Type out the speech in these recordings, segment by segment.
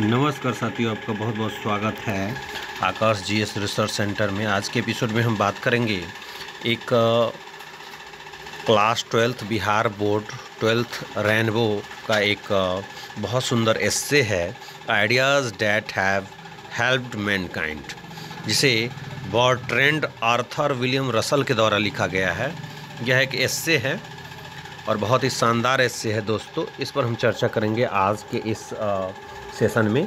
नमस्कार साथियों आपका बहुत बहुत स्वागत है आकाश जीएस रिसर्च सेंटर में आज के एपिसोड में हम बात करेंगे एक class twelfth Bihar board twelfth rainbow का एक बहुत सुंदर एस्से है ideas that have helped mankind जिसे ट्रेंड आर्थर विलियम रसल के द्वारा लिखा गया है यह एक एस्से है और बहुत ही शानदार एस्से है दोस्तों इस पर हम चर्चा करेंगे आज के इस आ, सेशन में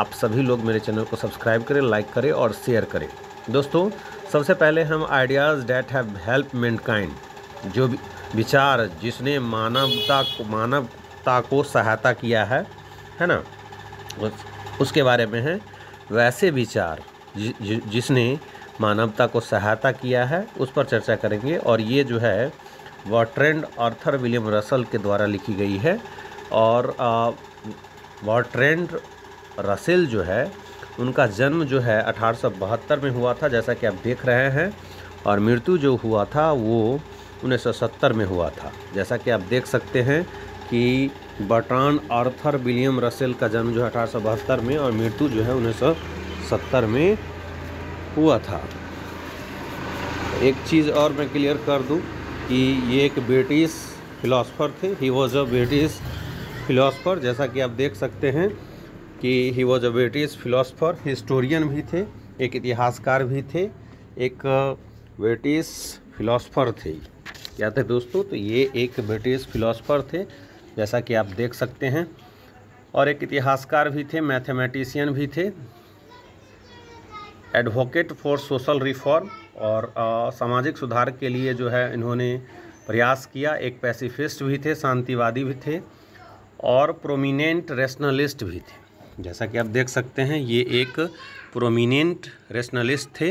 आप सभी लोग मेरे चैनल को सब्सक्राइब करें लाइक करें और शेयर करें दोस्तों सबसे पहले हम ideas that have help kind जो विचार जिसने मानवता को मानवता को सहायता किया है है ना उस, उसके बारे में है वैसे विचार जि, जि, जिसने मानवता को सहायता किया है उस पर चर्चा करेंगे और ये जो है वह ट्रेंड आर्थर विलियम रसल के द्वारा लिखी गई है और आ, बॉट्रेंड रसेल जो है उनका जन्म जो है अठारह में हुआ था जैसा कि आप देख रहे हैं और मृत्यु जो हुआ था वो 1970 में हुआ था जैसा कि आप देख सकते हैं कि बटरान आर्थर विलियम रसेल का जन्म जो है अठारह में और मृत्यु जो है 1970 में हुआ था एक चीज़ और मैं क्लियर कर दूं कि ये एक ब्रिटिश फिलासफ़र थे he was a British philosopher जैसा कि आप देख सकते हैं कि he was a British philosopher historian भी थे एक इतिहासकार भी थे एक ब्रिटिश फिलोसफर थे क्या थे दोस्तों तो ये एक ब्रिटिश फिलोसफर थे जैसा कि आप देख सकते हैं और एक इतिहासकार भी थे मैथमेटिशियन भी थे एडवोकेट फॉर सोशल रिफॉर्म और आ, सामाजिक सुधार के लिए जो है इन्होंने प्रयास किया एक पैसिफिस्ट भी थे शांतिवादी भी थे और प्रोमिनेंट रेशनलिस्ट भी थे जैसा कि आप देख सकते हैं ये एक प्रोमिनेंट रेशनलिस्ट थे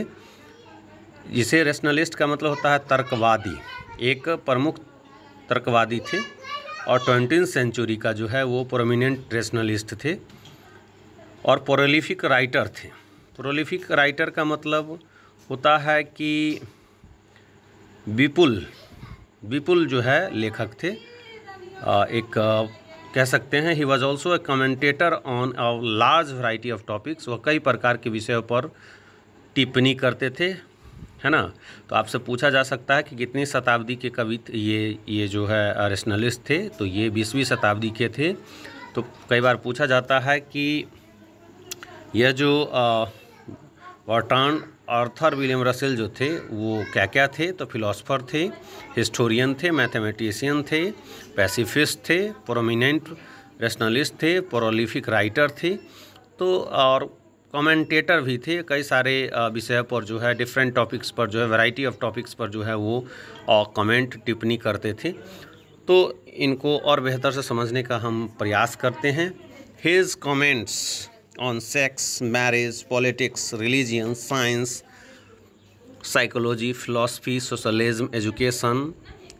जिसे रेशनलिस्ट का मतलब होता है तर्कवादी एक प्रमुख तर्कवादी थे और ट्वेंटीन सेंचुरी का जो है वो प्रोमिनेंट रेशनलिस्ट थे और प्रोलिफिक राइटर थे प्रोलिफिक राइटर का मतलब होता है कि विपुल विपुल जो है लेखक थे एक कह सकते हैं he was also a commentator on a large variety of topics वह कई प्रकार के विषयों पर टिप्पणी करते थे है ना तो आपसे पूछा जा सकता है कि कितनी शताब्दी के कवि ये ये जो है रेशनलिस्ट थे तो ये बीसवीं शताब्दी के थे तो कई बार पूछा जाता है कि यह जो वॉटान आर्थर विलियम रसेल जो थे वो क्या क्या थे तो फिलोसफर थे हिस्टोरियन थे मैथमेटिशियन थे पैसिफिस्ट थे प्रोमिनेंट रेशनलिस्ट थे प्रोलिफिक राइटर थे तो और कमेंटेटर भी थे कई सारे विषय पर जो है डिफरेंट टॉपिक्स पर जो है वैरायटी ऑफ टॉपिक्स पर जो है वो कमेंट टिप्पणी करते थे तो इनको और बेहतर से समझने का हम प्रयास करते हैं his comments on sex, marriage, politics, religion, science, psychology, philosophy, socialism, education,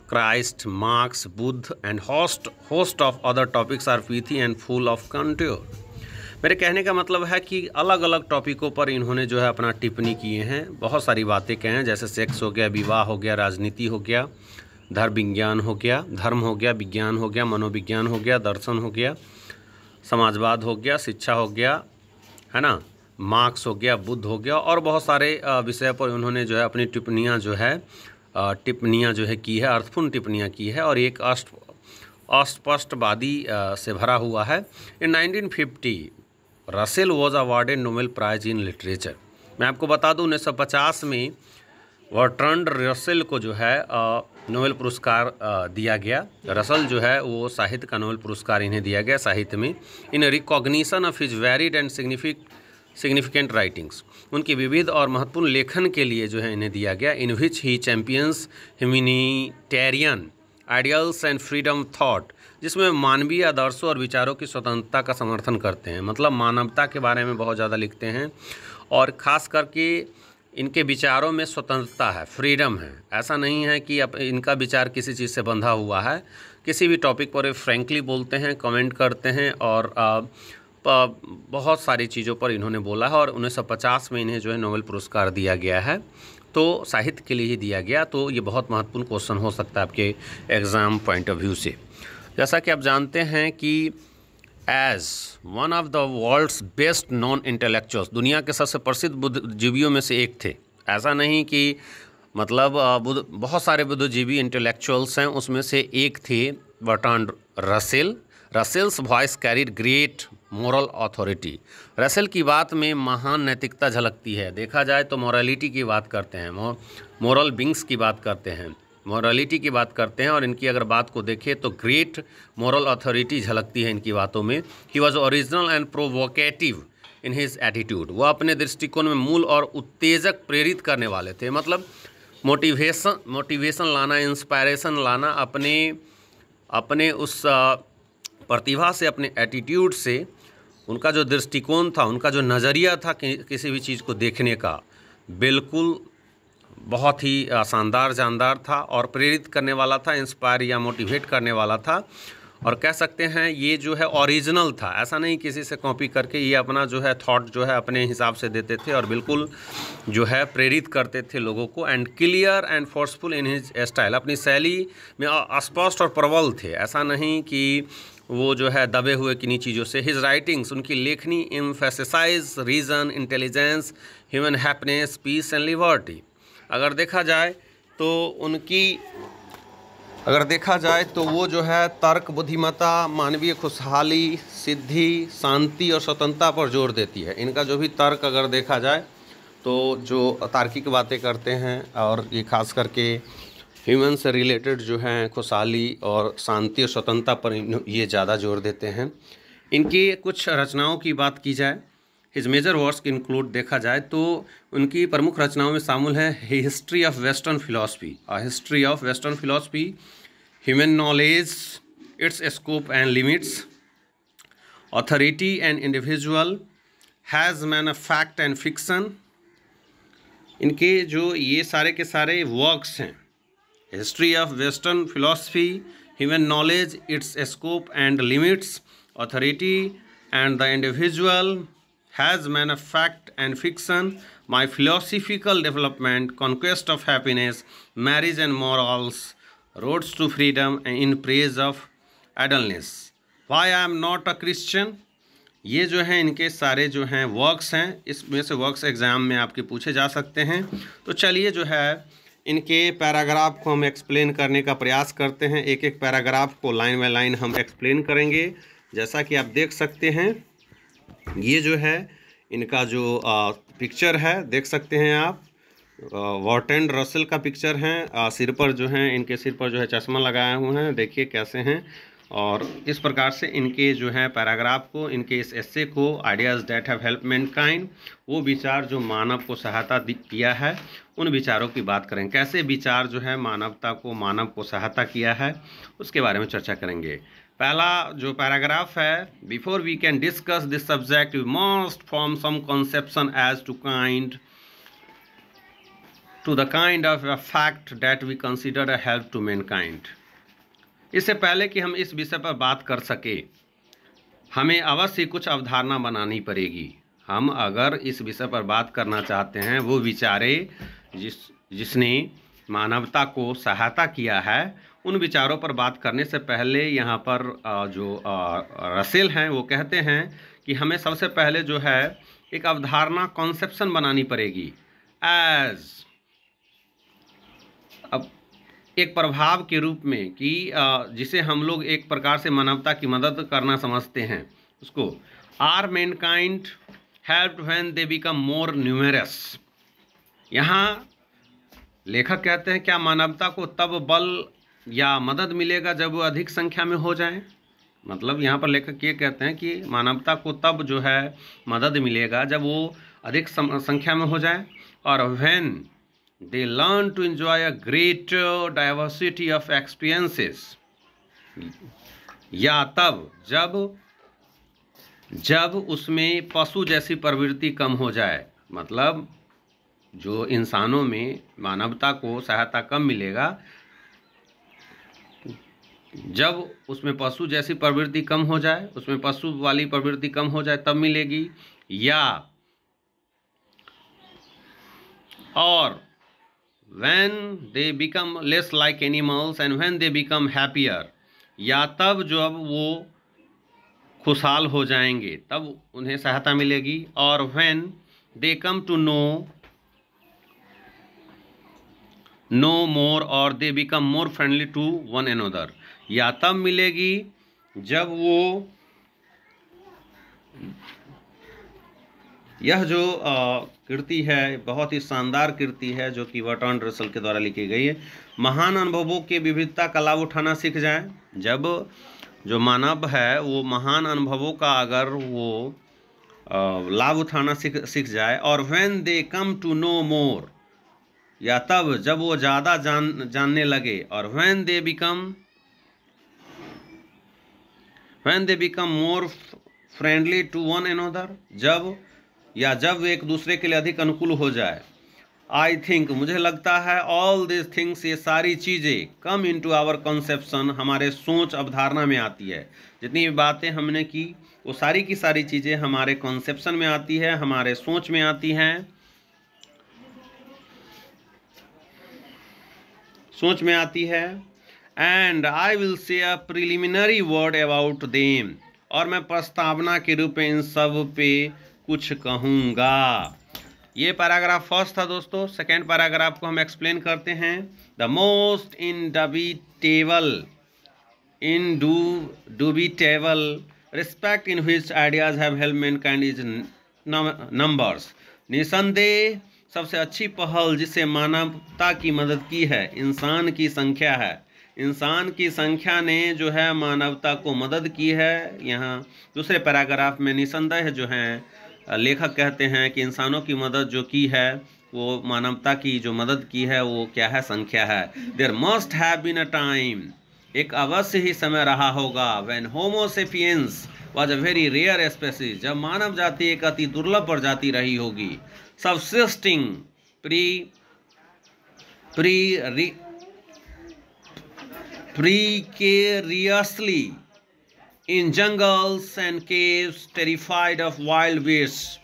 Christ, Marx, Buddha, and host host of other topics are pithy and full of contour. मेरे कहने का मतलब है कि अलग अलग टॉपिकों पर इन्होंने जो है अपना टिप्पणी किए हैं बहुत सारी बातें कहे हैं जैसे सेक्स हो गया विवाह हो गया राजनीति हो गया धर्म विज्ञान हो गया धर्म हो गया विज्ञान हो गया मनोविज्ञान हो गया दर्शन हो गया समाजवाद हो गया शिक्षा हो गया है ना मार्क्स हो गया बुद्ध हो गया और बहुत सारे विषय पर उन्होंने जो है अपनी टिप्पणियाँ जो है टिप्पणियाँ जो है की है अर्थपूर्ण टिप्पणियाँ की है और एक अष्ट अस्पष्टवादी से भरा हुआ है in 1950 Russell was awarded Nobel prize in literature मैं आपको बता दूं उन्नीस में वर्ट्रंड रसेल को जो है नोबेल पुरस्कार दिया गया रसल जो है वो साहित्य का नोबेल पुरस्कार इन्हें दिया गया साहित्य में in recognition of his varied and signific significant writings उनकी विविध और महत्वपूर्ण लेखन के लिए जो है इन्हें दिया गया in which he champions humanitarian ideals and freedom thought जिसमें मानवीय आदर्शों और विचारों की स्वतंत्रता का समर्थन करते हैं मतलब मानवता के बारे में बहुत ज़्यादा लिखते हैं और ख़ास करके इनके विचारों में स्वतंत्रता है फ्रीडम है ऐसा नहीं है कि अब इनका विचार किसी चीज़ से बंधा हुआ है किसी भी टॉपिक पर ये बोलते हैं कमेंट करते हैं और आ, बहुत सारी चीज़ों पर इन्होंने बोला है और उन्नीस में इन्हें जो है नोबेल पुरस्कार दिया गया है तो साहित्य के लिए ही दिया गया तो ये बहुत महत्वपूर्ण क्वेश्चन हो सकता है आपके एग्ज़ाम पॉइंट ऑफ व्यू से जैसा कि आप जानते हैं कि as one of the world's best known intellectuals दुनिया के सबसे प्रसिद्ध बुद्धिजीवियों में से एक थे ऐसा नहीं कि मतलब बुद्ध बहुत सारे बुद्धिजीवी इंटेलेक्चुअल्स हैं उसमें से एक थे Bertrand Russell Russell's voice carried great moral authority Russell की बात में महान नैतिकता झलकती है देखा जाए तो मॉरलिटी की बात करते हैं मॉरल बिंग्स की बात करते हैं मॉरलिटी की बात करते हैं और इनकी अगर बात को देखें तो ग्रेट मॉरल अथॉरिटी झलकती है इनकी बातों में he was original and provocative in his attitude वह अपने दृष्टिकोण में मूल और उत्तेजक प्रेरित करने वाले थे मतलब मोटिवेशन मोटिवेशन लाना इंस्पायरेशन लाना अपने अपने उस प्रतिभा से अपने एटीट्यूड से उनका जो दृष्टिकोण था उनका जो नज़रिया था कि, किसी भी चीज़ को देखने का बिल्कुल बहुत ही शानदार जानदार था और प्रेरित करने वाला था इंस्पायर या मोटिवेट करने वाला था और कह सकते हैं ये जो है ओरिजिनल था ऐसा नहीं किसी से कॉपी करके ये अपना जो है थॉट जो है अपने हिसाब से देते थे और बिल्कुल जो है प्रेरित करते थे लोगों को and clear and forceful in his style अपनी शैली में स्पष्ट और प्रबल थे ऐसा नहीं कि वो जो है दबे हुए किन्हीं चीज़ों से हिज राइटिंग्स उनकी लेखनी emphasise reason intelligence human happiness peace and liberty अगर देखा जाए तो उनकी अगर देखा जाए तो वो जो है तर्क बुद्धिमता मानवीय खुशहाली सिद्धि शांति और स्वतंत्रता पर जोर देती है इनका जो भी तर्क अगर देखा जाए तो जो तार्किक बातें करते हैं और ये खास करके ह्यूमन से रिलेटेड जो हैं खुशहाली और शांति और स्वतंत्रता पर ये ज़्यादा जोर देते हैं इनकी कुछ रचनाओं की बात की जाए हिज मेजर वर्क्स इंक्लूड देखा जाए तो उनकी प्रमुख रचनाओं में शामिल है history of western philosophy history of western philosophy human knowledge its scope and limits authority and individual has man a fact and fiction इनके जो ये सारे के सारे वर्क्स हैं history of western philosophy human knowledge its scope and limits authority and the individual has been a fact and fiction, my philosophical development, conquest of happiness, marriage and morals, roads to freedom and in praise of adultness. Why I am not a Christian? ये जो हैं इनके सारे जो हैं works हैं इसमें से वर्क्स एग्ज़ाम में आपके पूछे जा सकते हैं तो चलिए जो है इनके पैराग्राफ को हम एक्सप्लेन करने का प्रयास करते हैं एक एक पैराग्राफ को लाइन बाय लाइन हम एक्सप्लेन करेंगे जैसा कि आप देख सकते हैं ये जो है इनका जो पिक्चर है देख सकते हैं आप वॉट एंड रसल का पिक्चर है सिर पर जो है इनके सिर पर जो है चश्मा लगाए हुए हैं देखिए कैसे हैं और इस प्रकार से इनके जो है पैराग्राफ को इनके इस एस्से को ideas that have help mankind वो विचार जो मानव को सहायता किया है उन विचारों की बात करें कैसे विचार जो है मानवता को मानव को सहायता किया है उसके बारे में चर्चा करेंगे पहला जो पैराग्राफ है before we can discuss this subject we must form some conception as to kind to the kind of a fact that we consider a help to mankind इससे पहले कि हम इस विषय पर बात कर सके हमें अवश्य कुछ अवधारणा बनानी पड़ेगी हम अगर इस विषय पर बात करना चाहते हैं वो विचारे जिस जिसने मानवता को सहायता किया है उन विचारों पर बात करने से पहले यहाँ पर जो रसेल हैं वो कहते हैं कि हमें सबसे पहले जो है एक अवधारणा कॉन्सेप्शन बनानी पड़ेगी एज अब एक प्रभाव के रूप में कि जिसे हम लोग एक प्रकार से मानवता की मदद करना समझते हैं उसको are mankind help when they become more numerous यहाँ लेखक कहते हैं क्या मानवता को तब बल या मदद मिलेगा जब वो अधिक संख्या में हो जाएं मतलब यहाँ पर लेखक ये कहते हैं कि मानवता को तब जो है मदद मिलेगा जब वो अधिक संख्या में हो जाए और when they learn to enjoy a great diversity of experiences या तब जब जब उसमें पशु जैसी प्रवृत्ति कम हो जाए मतलब जो इंसानों में मानवता को सहायता कम मिलेगा जब उसमें पशु जैसी प्रवृत्ति कम हो जाए उसमें पशु वाली प्रवृत्ति कम हो जाए तब मिलेगी या और when they become less like animals and when they become happier या तब जब वो खुशहाल हो जाएंगे तब उन्हें सहायता मिलेगी और when they come to know know more और they become more friendly to one another या तब मिलेगी जब वो यह जो कृति है बहुत ही शानदार कृति है जो कि वटॉन रसल के द्वारा लिखी गई है महान अनुभवों की विविधता का लाभ उठाना सीख जाए जब जो मानव है वो महान अनुभवों का अगर वो लाभ उठाना सीख सीख जाए और when they come to know more या तब जब वो ज़्यादा जान जानने लगे और when they become when they become more friendly to one another जब या जब वे एक दूसरे के लिए अधिक अनुकूल हो जाए आई थिंक मुझे लगता है ऑल दिस थिंग्स ये सारी चीज़ें come into our conception हमारे सोच अवधारणा में आती है जितनी भी बातें हमने की वो सारी की सारी चीज़ें हमारे कॉन्सेप्शन में आती है हमारे सोच में आती हैं सोच में आती है and I will say a preliminary word about them और मैं प्रस्तावना के रूप में इन सब पे कुछ कहूँगा ये पैराग्राफ फर्स्ट था दोस्तों सेकेंड पैराग्राफ को हम एक्सप्लेन करते हैं the most indubitable indubitable respect in which ideas have help mankind is numbers निसंदेह सबसे अच्छी पहल जिसे मानवता की मदद की है इंसान की संख्या है इंसान की संख्या ने जो है मानवता को मदद की है यहाँ दूसरे पैराग्राफ में निसंदेह जो है लेखक कहते हैं कि इंसानों की मदद जो की है वो मानवता की जो मदद की है वो क्या है संख्या है there must have been a time एक अवश्य ही समय रहा होगा when homo sapiens was a very rare species जब मानव जाति एक अति दुर्लभ प्रजाति रही होगी subsisting pre pre re, precariously in jungles and caves terrified of wild beasts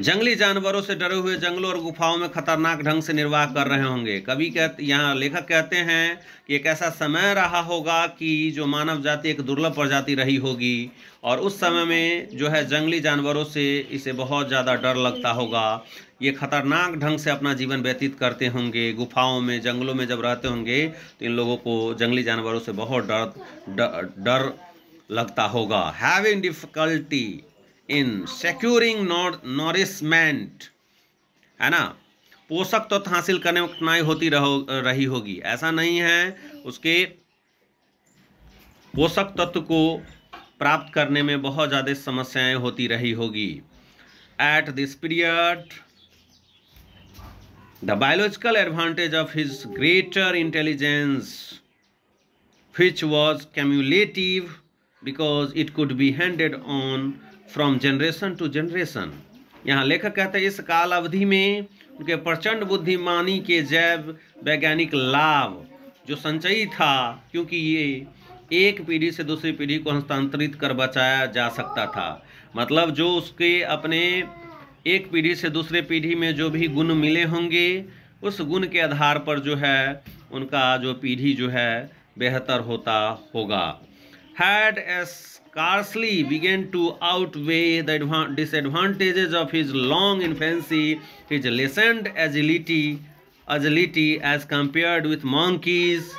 जंगली जानवरों से डरे हुए जंगलों और गुफाओं में खतरनाक ढंग से निर्वाह कर रहे होंगे कभी कहते यहाँ लेखक कहते हैं कि एक ऐसा समय रहा होगा कि जो मानव जाति एक दुर्लभ प्रजाति रही होगी और उस समय में जो है जंगली जानवरों से इसे बहुत ज़्यादा डर लगता होगा ये खतरनाक ढंग से अपना जीवन व्यतीत करते होंगे गुफाओं में जंगलों में जब रहते होंगे तो इन लोगों को जंगली जानवरों से बहुत डर डर लगता होगा having difficulty in securing nourishment है ना पोषक तत्व तो हासिल करने में कठिनाई होती रहो रही होगी ऐसा नहीं है उसके पोषक तत्व को प्राप्त करने में बहुत ज़्यादा समस्याएं होती रही होगी at this period the biological advantage of his greater intelligence which was cumulative because it could be handed on from generation to generation यहाँ लेखक कहते हैं इस काल अवधि में उनके प्रचंड बुद्धिमानी के जैव वैज्ञानिक लाभ जो संचयी था क्योंकि ये एक पीढ़ी से दूसरी पीढ़ी को हस्तांतरित कर बचाया जा सकता था मतलब जो उसके अपने एक पीढ़ी से दूसरे पीढ़ी में जो भी गुण मिले होंगे उस गुण के आधार पर जो है उनका जो पीढ़ी जो है बेहतर होता होगा had scarcely begun to outweigh the disadvantages of his long infancy, his lessened agility, agility as compared with monkeys,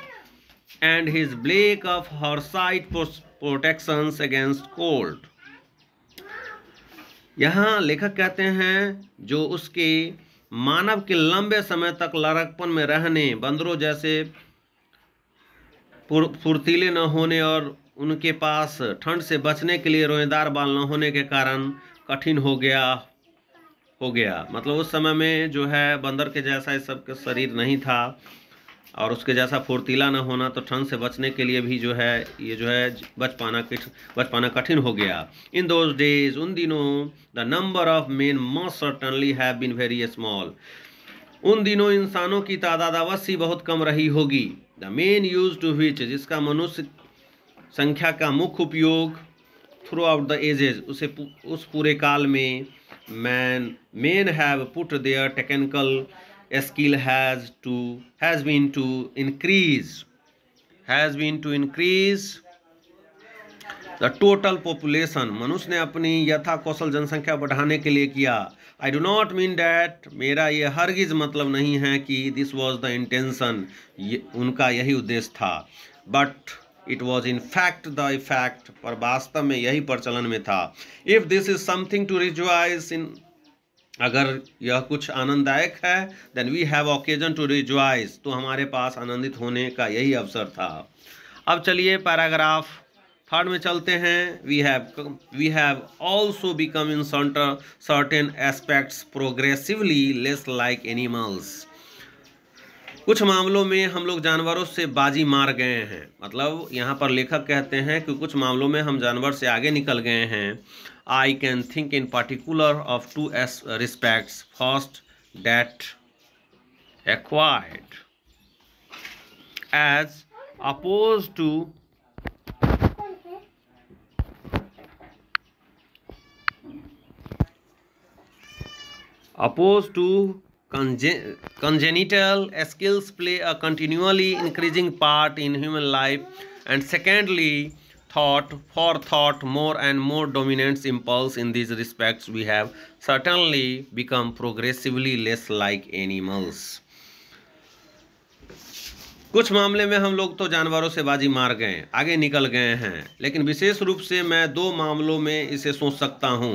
and his lack of foresight protections against cold. यहाँ लेखक कहते हैं जो उसके मानव के लंबे समय तक लड़कपन में रहने बंदरों जैसे फुर्तीले न होने और उनके पास ठंड से बचने के लिए रोएदार बाल न होने के कारण कठिन हो गया हो गया मतलब उस समय में जो है बंदर के जैसा इस सब का शरीर नहीं था और उसके जैसा फुर्तीला न होना तो ठंड से बचने के लिए भी जो है ये जो है बच पाना बच पाना कठिन हो गया इन दोज डेज उन दिनों the number of men must certainly have been very small उन दिनों इंसानों की तादाद अवश्य बहुत कम रही होगी the main use to which जिसका मनुष्य संख्या का मुख्य उपयोग थ्रू आउट द एजेज उसे उस पूरे काल में man men have put their technical skill has to has been to increase has been to increase the total population मनुष्य ने अपनी यथा कौशल जनसंख्या बढ़ाने के लिए किया I do not mean that मेरा ये हरगिज मतलब नहीं है कि दिस वॉज द इंटेंशन उनका यही उद्देश्य था but it was in fact the effect पर वास्तव में यही प्रचलन में था if this is something to rejoice in अगर यह कुछ आनंददायक है then we have occasion to rejoice तो हमारे पास आनंदित होने का यही अवसर था अब चलिए पैराग्राफ थर्ड में चलते हैं we have we have also become in certain aspects progressively less like animals कुछ मामलों में हम लोग जानवरों से बाजी मार गए हैं मतलब यहाँ पर लेखक कहते हैं कि कुछ मामलों में हम जानवर से आगे निकल गए हैं I can think in particular of two as respects first that acquired as opposed to opposed to Conge congenital skills play a continually increasing part in human life and secondly thought for thought more and more dominant impulse in these respects we have certainly become progressively less like animals कुछ मामले में हम लोग तो जानवरों से बाजी मार गए आगे निकल गए हैं लेकिन विशेष रूप से मैं दो मामलों में इसे सोच सकता हूँ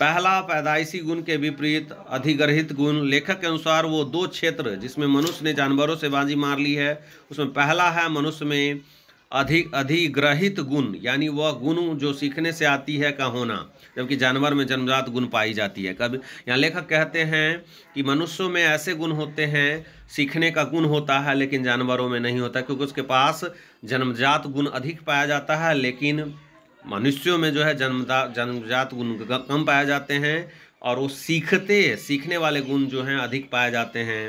पहला पैदाइशी गुण के विपरीत अधिग्रहित गुण लेखक के अनुसार वो दो क्षेत्र जिसमें मनुष्य ने जानवरों से बाजी मार ली है उसमें पहला है मनुष्य में अधिक अधिग्रहित गुण यानी वह गुण जो सीखने से आती है का होना जबकि जानवर में जन्मजात गुण पाई जाती है कभी यहाँ लेखक कहते हैं कि मनुष्यों में ऐसे गुण होते हैं सीखने का गुण होता है लेकिन जानवरों में नहीं होता क्योंकि उसके पास जन्मजात गुण अधिक पाया जाता है लेकिन मनुष्यों में जो है जन्मदा जन्मजात गुण कम पाए जाते हैं और वो सीखते सीखने वाले गुण जो हैं अधिक पाए जाते हैं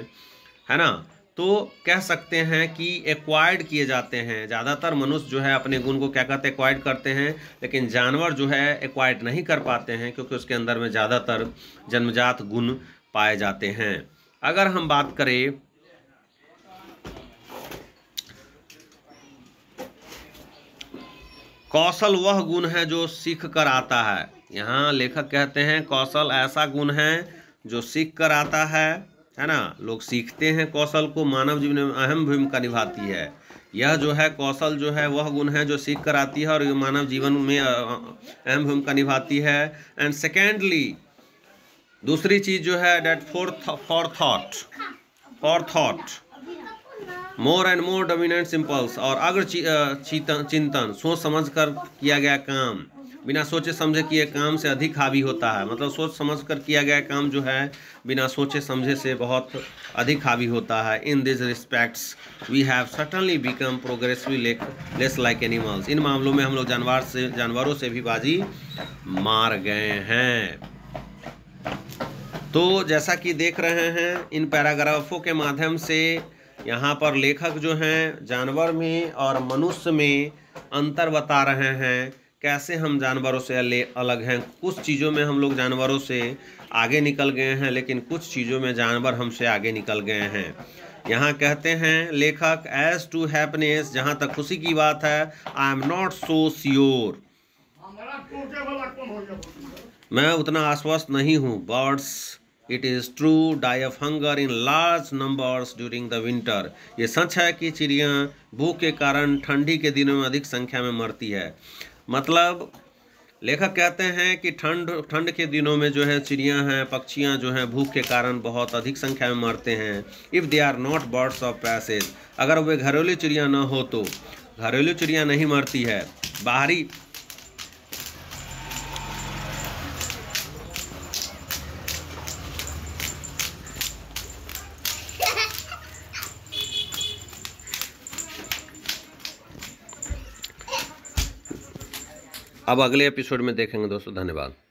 है ना तो कह सकते हैं कि एक्वायर्ड किए जाते हैं ज़्यादातर मनुष्य जो है अपने गुण को क्या कहते हैं एक्वायर्ड करते हैं लेकिन जानवर जो है एक्वायर्ड नहीं कर पाते हैं क्योंकि उसके अंदर में ज़्यादातर जन्मजात गुण पाए जाते हैं अगर हम बात करें कौशल वह गुण है जो सीख कर आता है यहाँ लेखक कहते हैं कौशल ऐसा गुण है जो सीख कर आता है है ना लोग सीखते हैं कौशल को मानव जीवन में अहम भूमिका निभाती है यह जो है कौशल जो है वह गुण है जो सीख कर आती है और ये मानव जीवन में अहम भूमिका निभाती है एंड सेकेंडली दूसरी चीज़ जो है that forth forethought forethought more and more dominant impulse और अग्र चिंतन सोच समझ कर किया गया काम बिना सोचे समझे किए काम से अधिक हावी होता है मतलब सोच समझ कर किया गया काम जो है बिना सोचे समझे से बहुत अधिक हावी होता है in this respects we have certainly become progressively लेक लेस लाइक एनिमल्स इन मामलों में हम लोग जानवर से जानवरों से भी बाजी मार गए हैं तो जैसा कि देख रहे हैं इन पैराग्राफों के माध्यम से यहाँ पर लेखक जो हैं जानवर में और मनुष्य में अंतर बता रहे हैं कैसे हम जानवरों से अलग हैं कुछ चीज़ों में हम लोग जानवरों से आगे निकल गए हैं लेकिन कुछ चीज़ों में जानवर हमसे आगे निकल गए हैं यहाँ कहते हैं लेखक एज टू हैपनेस जहाँ तक खुशी की बात है I am not so sure मैं उतना आश्वस्त नहीं हूँ birds it is true die of hunger in large numbers during the winter ये सच है कि चिड़िया भूख के कारण ठंडी के दिनों में अधिक संख्या में मरती है मतलब लेखक कहते हैं कि ठंड ठंड के दिनों में जो है चिड़ियाँ हैं पक्षियाँ जो हैं भूख के कारण बहुत अधिक संख्या में मरते हैं if they are not birds of passage अगर वे घरेलू चिड़िया न हो तो घरेलू चिड़िया नहीं मरती है बाहरी अब अगले एपिसोड में देखेंगे दोस्तों धन्यवाद